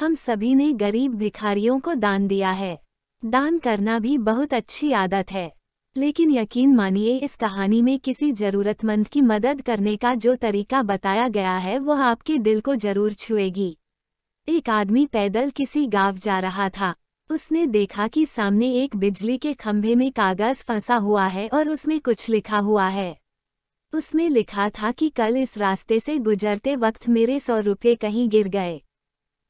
हम सभी ने गरीब भिखारियों को दान दिया है दान करना भी बहुत अच्छी आदत है लेकिन यकीन मानिए इस कहानी में किसी ज़रूरतमंद की मदद करने का जो तरीका बताया गया है वह आपके दिल को जरूर छुएगी एक आदमी पैदल किसी गांव जा रहा था उसने देखा कि सामने एक बिजली के खंभे में कागज़ फंसा हुआ है और उसमें कुछ लिखा हुआ है उसमें लिखा था कि कल इस रास्ते से गुजरते वक्त मेरे सौ रुपये कहीं गिर गए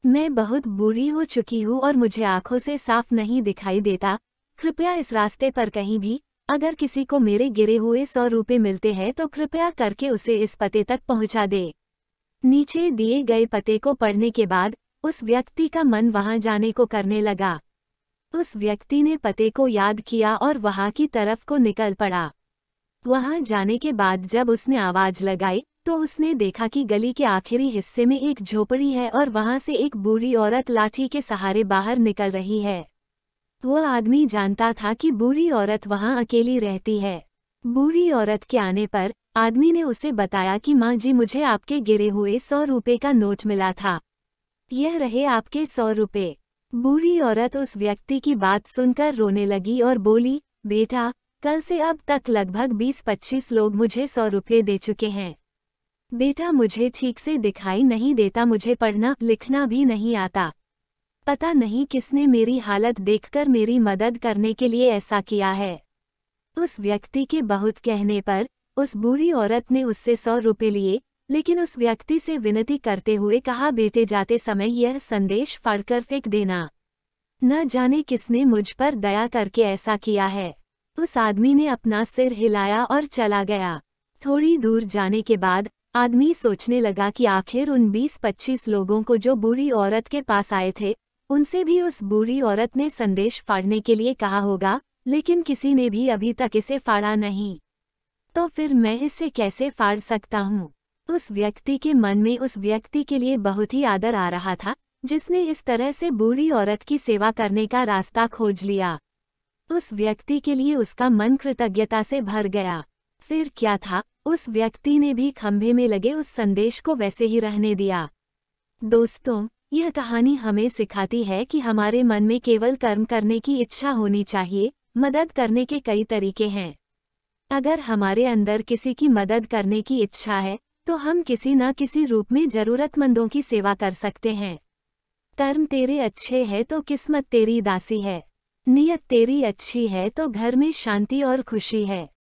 मैं बहुत बुरी हो चुकी हूँ और मुझे आंखों से साफ नहीं दिखाई देता कृपया इस रास्ते पर कहीं भी अगर किसी को मेरे गिरे हुए सौ रूपये मिलते हैं तो कृपया करके उसे इस पते तक पहुंचा दे नीचे दिए गए पते को पढ़ने के बाद उस व्यक्ति का मन वहां जाने को करने लगा उस व्यक्ति ने पते को याद किया और वहां की तरफ को निकल पड़ा वहां जाने के बाद जब उसने आवाज लगाई तो उसने देखा कि गली के आखिरी हिस्से में एक झोपड़ी है और वहां से एक बूढ़ी औरत लाठी के सहारे बाहर निकल रही है वो आदमी जानता था कि बूढ़ी औरत वहां अकेली रहती है बूढ़ी औरत के आने पर आदमी ने उसे बताया कि माँ जी मुझे आपके गिरे हुए सौ रुपये का नोट मिला था यह रहे आपके सौ रुपये बूढ़ी औरत उस व्यक्ति की बात सुनकर रोने लगी और बोली बेटा कल से अब तक लगभग बीस पच्चीस लोग मुझे सौ रुपये दे चुके हैं बेटा मुझे ठीक से दिखाई नहीं देता मुझे पढ़ना लिखना भी नहीं आता पता नहीं किसने मेरी हालत देखकर मेरी मदद करने के लिए ऐसा किया है उस व्यक्ति के बहुत कहने पर उस बूढ़ी औरत ने उससे सौ रुपये लिए लेकिन उस व्यक्ति से विनती करते हुए कहा बेटे जाते समय यह संदेश फाड़कर फेंक देना न जाने किसने मुझ पर दया करके ऐसा किया है उस आदमी ने अपना सिर हिलाया और चला गया थोड़ी दूर जाने के बाद आदमी सोचने लगा कि आखिर उन 20-25 लोगों को जो बूढ़ी औरत के पास आए थे उनसे भी उस बूढ़ी औरत ने संदेश फाड़ने के लिए कहा होगा लेकिन किसी ने भी अभी तक इसे फाड़ा नहीं तो फिर मैं इसे कैसे फाड़ सकता हूँ उस व्यक्ति के मन में उस व्यक्ति के लिए बहुत ही आदर आ रहा था जिसने इस तरह से बूढ़ी औरत की सेवा करने का रास्ता खोज लिया उस व्यक्ति के लिए उसका मन कृतज्ञता से भर गया फिर क्या था उस व्यक्ति ने भी खंभे में लगे उस संदेश को वैसे ही रहने दिया दोस्तों यह कहानी हमें सिखाती है कि हमारे मन में केवल कर्म करने की इच्छा होनी चाहिए मदद करने के कई तरीके हैं अगर हमारे अंदर किसी की मदद करने की इच्छा है तो हम किसी न किसी रूप में जरूरतमंदों की सेवा कर सकते हैं कर्म तेरे अच्छे है तो किस्मत तेरी दासी है नियत तेरी अच्छी है तो घर में शांति और खुशी है